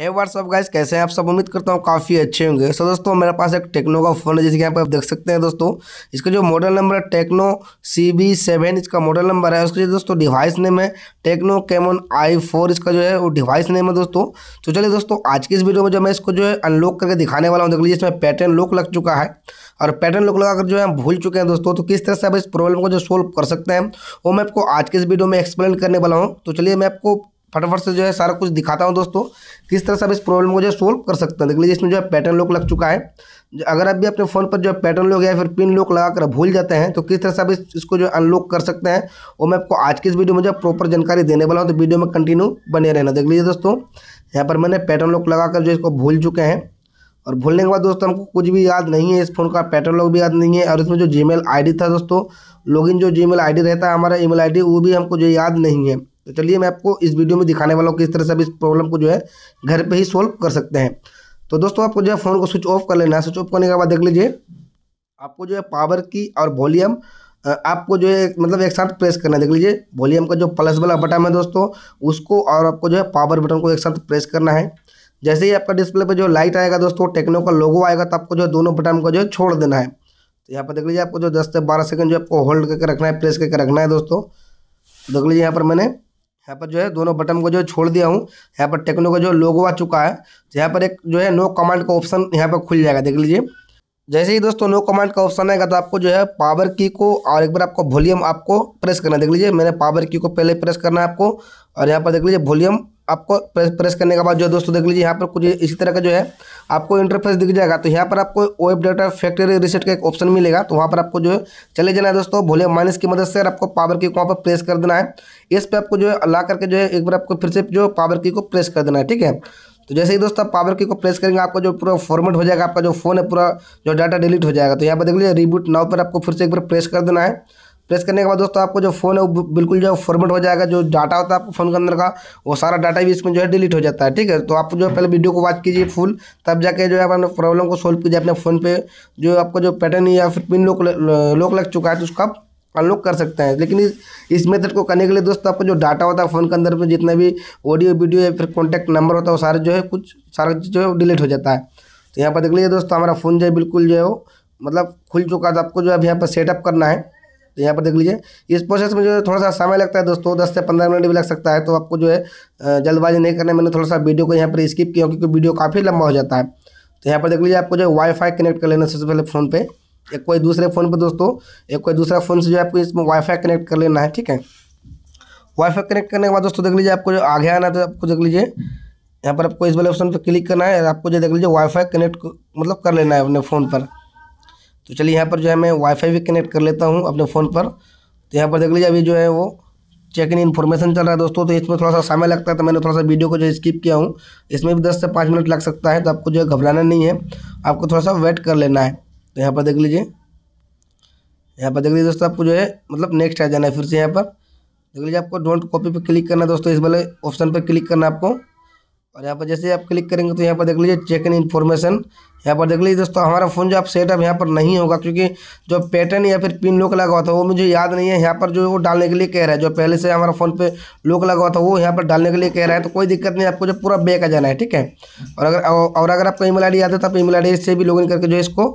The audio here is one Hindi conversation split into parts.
है व्हाट्सअप गाइस कैसे हैं आप सब उम्मीद करता हूँ काफ़ी अच्छे होंगे सो so, दोस्तों मेरे पास एक टेक्नो का फ़ोन है जैसे कि यहाँ पर आप देख सकते हैं दोस्तों इसका जो मॉडल नंबर है टेक्नो सी बी सेवन इसका मॉडल नंबर है उसके जो दोस्तों डिवाइस नेम है टेक्नो कैमन आई फोर इसका जो है वो डिवाइस नेम है दोस्तों तो चलिए दोस्तों आज की इस वीडियो में जो मैं इसको जो है अनलॉक करके दिखाने वाला हूँ देख लीजिए इसमें पैटर्न लुक लग चुका है और पैटर्न लुक लगाकर जो है हम भूल चुके हैं दोस्तों तो किस तरह से आप इस प्रॉब्लम को जो सोल्व कर सकते हैं वो मैं आपको आज के इस वीडियो में एक्सप्लेन करने वाला हूँ तो चलिए मैं आपको फटाफट से जो है सारा कुछ दिखाता हूँ दोस्तों किस तरह से आप इस प्रॉब्लम को जो है सोल्व कर सकते हैं देख लीजिए इसमें जो है पैटर्न लॉक लग चुका है अगर आप भी अपने फ़ोन पर जो है पैटर्न लॉक या फिर पिन लॉक लगाकर भूल जाते हैं तो किस तरह से आप इस, इसको जो अनलॉक कर सकते हैं और मैं आपको आज की इस वीडियो में जो प्रॉपर जानकारी देने वाला हूँ तो वीडियो में कंटिन्यू बने रहना देख लीजिए दोस्तों यहाँ पर मैंने पैटर्न लॉक लगाकर जो इसको भूल चुके हैं और भूलने के बाद दोस्तों हमको कुछ भी याद नहीं है इस फ़ोन का पैटर्न लॉक भी याद नहीं है और इसमें जो जीमेल आईडी था दोस्तों लॉगिन जो जीमेल आईडी रहता है हमारा ईमेल आईडी वो भी हमको जो याद नहीं है तो चलिए मैं आपको इस वीडियो में दिखाने वाला हूँ किस तरह से आप इस प्रॉब्लम को जो है घर पे ही सोल्व कर सकते हैं तो दोस्तों आपको जो है फ़ोन को स्विच ऑफ कर लेना है स्विच ऑफ करने के बाद देख लीजिए आपको जो है पावर की और वॉल्यूम आपको जो है मतलब एक साथ प्रेस करना है देख लीजिए वॉल्यूम का जो प्लस वाला बटन है दोस्तों उसको और आपको जो है पावर बटन को एक साथ प्रेस करना है जैसे ही आपका डिस्प्ले पर जो लाइट आएगा दोस्तों टेक्नो का लोगो आएगा तो आपको जो है दोनों बटन को जो है छोड़ देना है तो यहाँ पर देख लीजिए आपको जो दस से बारह सेकंड जो आपको होल्ड करके रखना है प्रेस करके रखना है दोस्तों देख लीजिए यहाँ पर मैंने यहाँ पर जो है दोनों बटन को जो है छोड़ दिया हूँ यहाँ पर टेक्नो का जो लोगो आ चुका है तो यहाँ पर एक जो है नो कमांड का ऑप्शन यहाँ पर खुल जाएगा देख लीजिए जैसे ही दोस्तों नो कमांड का ऑप्शन आएगा तो आपको जो है पावर की को और एक बार आपको वॉल्यूम आपको प्रेस करना देख लीजिए मैंने पावर की को पहले प्रेस करना है आपको और यहाँ पर देख लीजिए वॉल्यूम आपको प्रेस प्रेस करने के बाद जो है दोस्तों देख लीजिए यहाँ पर कुछ इसी तरह का जो है आपको इंटरफेस दिख जाएगा तो यहाँ पर आपको वेब डाटा फैक्ट्री रिसेट का एक ऑप्शन मिलेगा तो वहाँ पर आपको जो है चले जाना है दोस्तों भोले माइनस की मदद से आपको पावर की को वहाँ पर प्रेस कर देना है इस पर आपको जो है ला करके जो है एक बार आपको फिर से जो पावर की को प्रेस कर देना है ठीक है तो जैसे ही दोस्तों आप पावर की को प्रेस करेंगे आपको जो पूरा फॉर्मेट हो जाएगा आपका जो फोन है पूरा जो डाटा डिलीट हो जाएगा तो यहाँ पर देख लीजिए रिबूट नाव पर आपको फिर से एक बार प्रेस कर देना है प्रेस करने के बाद दोस्तों आपको जो फ़ोन है वो बिल्कुल जो फॉर्मेट हो जाएगा जो डाटा होता है आपको फ़ोन के अंदर का वो सारा डाटा भी इसमें जो है डिलीट हो जाता है ठीक है तो आप जो पहले वीडियो को वॉच कीजिए फुल तब जाके जो है अपने प्रॉब्लम को सोल्व कीजिए अपने फ़ोन पे जो आपका जो पैटर्न या फिर पिन लोक लोक लग चुका है तो उसका अनलॉक कर सकते हैं लेकिन इस इस मेथड को करने के लिए दोस्तों आपको जो डाटा होता है फ़ोन के अंदर में जितना भी ऑडियो वीडियो या फिर कॉन्टैक्ट नंबर होता है वो सारे जो है कुछ सारा जो है डिलीट हो जाता है तो यहाँ पर देख लीजिए दोस्तों हमारा फ़ोन जो है बिल्कुल जो है वो मतलब खुल चुका है तो आपको जो है अब यहाँ पर सेटअप करना है तो यहाँ पर देख लीजिए इस प्रोसेस में जो है थोड़ा सा समय लगता है दोस्तों दस से पंद्रह मिनट भी लग सकता है तो आपको जो है जल्दबाजी नहीं करना मैंने थोड़ा सा वीडियो को यहाँ पर स्किप किया क्योंकि वीडियो काफ़ी लंबा हो जाता है तो यहाँ पर देख लीजिए आपको जो है वाईफाई कनेक्ट कर लेना सबसे पहले फ़ोन पर एक कोई दूसरे फ़ोन पर दोस्तों एक कोई दूसरा फ़ोन से जो है आपको इसमें वाईफाई कनेक्ट कर लेना है ठीक है वाईफाई कनेक्ट करने के बाद दोस्तों देख लीजिए आपको जो आगे आना है तो आपको देख लीजिए यहाँ पर आपको इस वाले ऑप्शन पर क्लिक करना है आपको जो देख लीजिए वाईफाई कनेक्ट मतलब कर लेना है अपने फ़ोन पर तो चलिए यहाँ पर जो है मैं वाईफाई भी कनेक्ट कर लेता हूँ अपने फ़ोन पर तो यहाँ पर देख लीजिए अभी जो है वो चेक इन इन्फॉर्मेशन चल रहा है दोस्तों तो इसमें थोड़ा सा समय लगता है तो मैंने थोड़ा सा वीडियो को जो स्किप किया हूँ इसमें भी दस से पाँच मिनट लग सकता है तो आपको जो है घबराना नहीं है आपको थोड़ा सा वेट कर लेना है तो यहाँ पर देख लीजिए यहाँ पर देख लीजिए दोस्तों आपको जो है मतलब नेक्स्ट आ जाना है फिर से यहाँ पर देख लीजिए आपको डोंट कॉपी पर क्लिक करना है दोस्तों इस वाले ऑप्शन पर क्लिक करना है आपको और यहाँ पर जैसे आप क्लिक करेंगे तो यहाँ पर देख लीजिए चेक इन इन्फॉर्मेशन यहाँ पर देख लीजिए दोस्तों हमारा फ़ोन जो आप सेटअप यहाँ पर नहीं होगा क्योंकि जो पैटर्न या फिर पिन लोक लगा हुआ था वो मुझे याद नहीं है यहाँ पर जो वो डालने के लिए कह रहा है जो पहले से हमारा फ़ोन पे लोक लगा हुआ था वो यहाँ पर डालने के लिए कह रहा है तो कोई दिक्कत नहीं आपको जो पूरा बैक आ जाना है ठीक है और अगर और अगर आपको ई मेल आई याद है तो आप ई मेल से भी लॉग करके जो इसको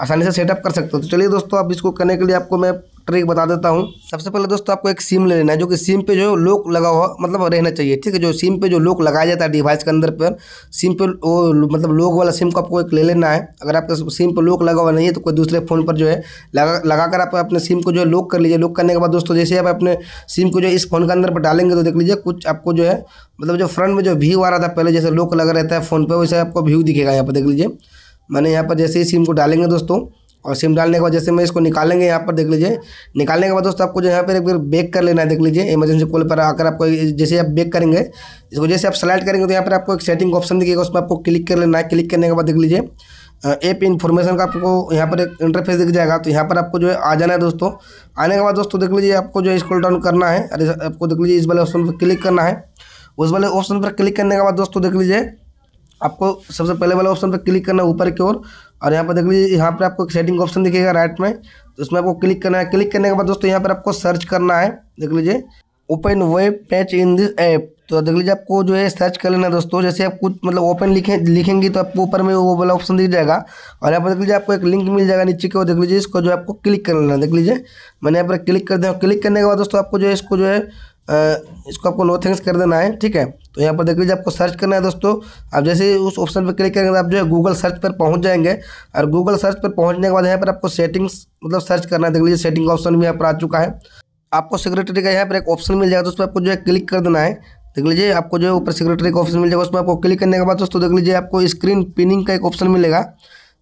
आसानी से सेटअप कर सकते हो तो चलिए दोस्तों आप इसको करने के लिए आपको मैं ट्रिक बता देता हूँ सबसे पहले दोस्तों आपको एक सिम ले लेना है जो कि सिम पे जो लोक लगा हुआ मतलब रहना चाहिए ठीक है जो सिम पे जो लोक लगाया जाता है डिवाइस के अंदर पर सिम पे वो मतलब लोक वाला सिम को आपको एक ले लेना है अगर आपके सिम पे लोक लगा हुआ नहीं है तो कोई दूसरे फ़ोन पर जो है लगा लगा कर आप अपने सिम को जो है लोक कर लीजिए लोक करने के बाद दोस्तों जैसे आप अपने सिम को जो इस फोन के अंदर पर डालेंगे तो देख लीजिए कुछ आपको जो है मतलब जो फ्रंट में जो व्यू आ रहा था पहले जैसे लोक लगा रहता है फ़ोन पर वैसे आपको व्यू दिखेगा यहाँ पर देख लीजिए मैंने यहाँ पर जैसे ही सिम को डालेंगे दोस्तों और सिम डालने के बाद जैसे मैं इसको निकालेंगे यहाँ पर देख लीजिए निकालने के बाद दोस्तों आपको जो यहाँ पर एक बार बेक कर लेना है देख लीजिए इमरजेंसी कॉल पर आकर आपको जैसे आप बेक करेंगे इसको जैसे आप सेलेक्ट करेंगे तो यहाँ पर आपको एक सेटिंग ऑप्शन दिखेगा उसमें आपको क्लिक कर लेना है क्लिक करने के बाद देख लीजिए एप इन्फॉर्मेशन का आपको यहाँ पर एक इंटरफेस दिख जाएगा तो यहाँ पर आपको जो है आ जाना है दोस्तों आने के बाद दोस्तों देख लीजिए आपको जो है स्क्रॉल डाउन करना है अरे आपको देख लीजिए इस वाले ऑप्शन पर क्लिक करना है उस वाले ऑप्शन पर क्लिक करने के बाद दोस्तों देख लीजिए आपको सबसे पहले वाला ऑप्शन पर क्लिक करना है ऊपर की ओर और यहाँ पर देख लीजिए यहाँ पर आपको सेटिंग ऑप्शन दिखेगा राइट में तो उसमें आपको क्लिक करना है क्लिक करने के बाद दोस्तों यहाँ पर आपको सर्च करना है देख लीजिए open web patch in this app तो देख लीजिए आपको जो है सर्च कर लेना दोस्तों जैसे आप कुछ मतलब ओपन लिखे लिखेंगे तो आपको ऊपर में वो वाला ऑप्शन दिख जाएगा और यहाँ पर देख लीजिए आपको एक लिंक मिल जाएगा नीचे की ओर देख लीजिए इसको जो आपको क्लिक कर लेना देख लीजिए मैंने यहाँ पर क्लिक कर दिया क्लिक करने के बाद दोस्तों आपको जो है इसको जो है इसको आपको नो थैंक्स कर देना है ठीक है तो यहाँ पर देख लीजिए आपको सर्च करना है दोस्तों आप जैसे ही उस ऑप्शन पर क्लिक करेंगे तो आप जो है गूगल सर्च पर पहुँच जाएंगे और गूगल सर्च पर पहुँचने के बाद यहाँ पर आपको सेटिंग्स मतलब सर्च करना है देख लीजिए सेटिंग ऑप्शन भी यहाँ पर आ चुका है आपको सेक्रेटरी का यहाँ पर एक ऑप्शन मिल जाएगा तो उस पर आपको जो है क्लिक कर देना है देख लीजिए आपको जो है ऊपर सेक्रेटरी का ऑप्शन मिल जाएगा उसमें आपको क्लिक करने के बाद दोस्तों देख लीजिए आपको स्क्रीन पिनिंग का एक ऑप्शन मिलेगा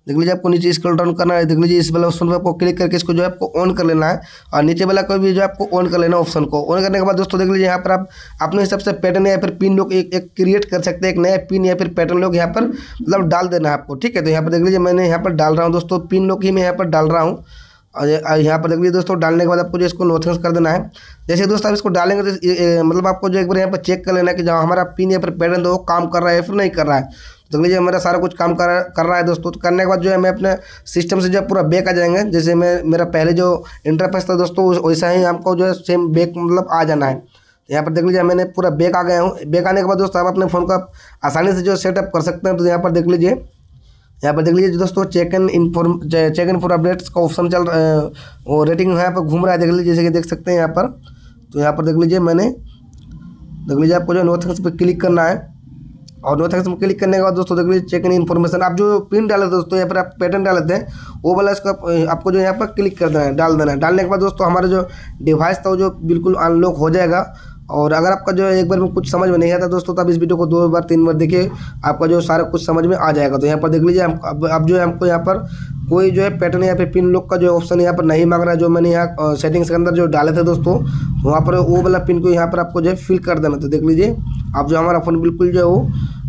देख लीजिए आपको नीचे स्क्रॉल डाउन करना है देख लीजिए इस वाला ऑप्शन पर आपको क्लिक करके इसको जो है आपको ऑन कर लेना है और नीचे वाला कोई भी जो है आपको ऑन कर लेना ऑप्शन को ऑन करने के बाद दोस्तों देख लीजिए यहाँ पर आप अपने हिसाब से पैटर्न या फिर पिन लोग एक एक क्रिएट कर सकते हैं एक नया पिन या फिर पैटर्न लोग यहाँ पर मतलब डाल देना है आपको ठीक है तो यहाँ पर देख लीजिए मैंने यहाँ पर डाल रहा हूँ दोस्तों पिन लोग ही मैं यहाँ पर डाल रहा हूँ और यहाँ पर देख लीजिए दोस्तों डालने के बाद आपको जो इसको नोथिंग्स कर देना है जैसे दोस्तों आप इसको डालेंगे तो मतलब आपको जो एक बार यहाँ पर चेक कर लेना है कि जहाँ हमारा पिन या फिर पैटर्न तो वो काम कर रहा है या फिर नहीं कर रहा है देख तो लीजिए मेरा सारा कुछ काम कर कर रहा है दोस्तों तो करने के बाद जो है मैं अपने सिस्टम से जो है पूरा बैक आ जाएंगे जैसे मैं मेरा पहले जो इंटरफेस था दोस्तों वैसा ही आपको जो है सेम बैक मतलब आ जाना है तो यहाँ पर देख लीजिए मैंने पूरा बैक आ गया हूँ बैक आने के बाद दोस्तों आप अपने फ़ोन का आसानी से जो सेटअप कर सकते हैं तो यहाँ पर देख लीजिए यहाँ पर देख लीजिए दोस्तों check in inform check in for updates का ऑप्शन चल वो रेटिंग यहाँ पर घूम रहा है देख लीजिए जैसे कि देख सकते हैं यहाँ पर तो यहाँ पर देख लीजिए मैंने देख लीजिए आपको जो नो थिंग्स पर क्लिक करना है और नो थैक्स में क्लिक करने के बाद दोस्तों देख लीजिए चेक इन इन्फॉर्मेशन आप जो पिन डाले दोस्तों या फिर आप पैटर्न डाले थे वो वाला इसको आपको जो यहाँ पर क्लिक कर देना है डाल देना है डालने के बाद दोस्तों हमारा जो डिवाइस था वो जो बिल्कुल अनलॉक हो जाएगा और अगर आपका जो एक बार में कुछ समझ में नहीं आता दोस्तों तो आप इस वीडियो को दो बार तीन बार देखिए आपका जो सारा कुछ समझ में आ जाएगा तो यहाँ पर देख लीजिए अब अब जो है हमको यहाँ पर कोई जो है पैटर्न यहाँ फिर पिन लॉक का जो ऑप्शन यहाँ पर नहीं मांग रहा है जो मैंने यहाँ सेटिंग्स के अंदर जो डाले थे दोस्तों वहाँ पर वो वाला पिन को यहाँ पर आपको जो है फिल कर देना तो देख लीजिए अब जो हमारा फ़ोन बिल्कुल जो है वो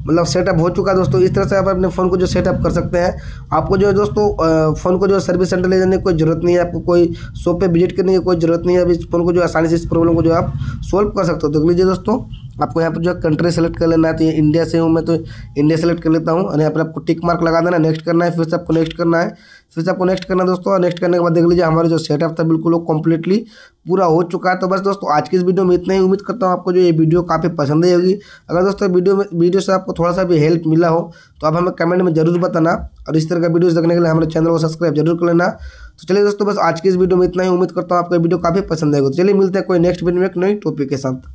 मतलब सेटअप हो चुका है दोस्तों इस तरह से आप अपने फ़ोन को जो सेटअप कर सकते हैं आपको जो है दोस्तों फ़ोन को जो सर्विस सेंटर ले जाने की कोई ज़रूरत नहीं है आपको कोई शॉप पर विजिट करने की कोई ज़रूरत नहीं है अभी फ़ोन को जो आसानी से इस प्रॉब्लम को जो आप सोल्व कर सकते हो देख लीजिए दोस्तों आपको यहाँ पर जो है कंट्री सेलेक्ट कर लेना है तो ये इंडिया से हूँ मैं तो इंडिया सेलेक्ट कर लेता हूँ और यहाँ पर आपको टिक मार्क लगा देना नेक्स्ट करना है फिर से आपको नेक्स्ट करना है फिर से आपको नेक्स्ट करना है दोस्तों और नेक्स्ट करने के बाद देख लीजिए हमारा जो सेटअप था बिल्कुल वो कम्प्लीटली पूरा हो चुका है तो बस दोस्तों आज की इस वीडियो में इतना ही उम्मीद करता हूँ आपको जो ये वीडियो काफ़ी पसंद ही होगी अगर दोस्तों वीडियो में वीडियो से आपको थोड़ा सा भी हेल्प मिला हो तो आप हमें कमेंट में जरूर बताना और इस तरह का वीडियो देखने के लिए हमारे चैनल को सब्सक्राइब जरूर कर लेना तो चलिए दोस्तों बस आज की इस वीडियो में इतना ही उम्मीद करता हूँ आपको वीडियो काफ़ी पसंद आएगा तो चलिए मिलते हैं कोई नेक्स्ट वीडियो में एक नई टॉपिक के साथ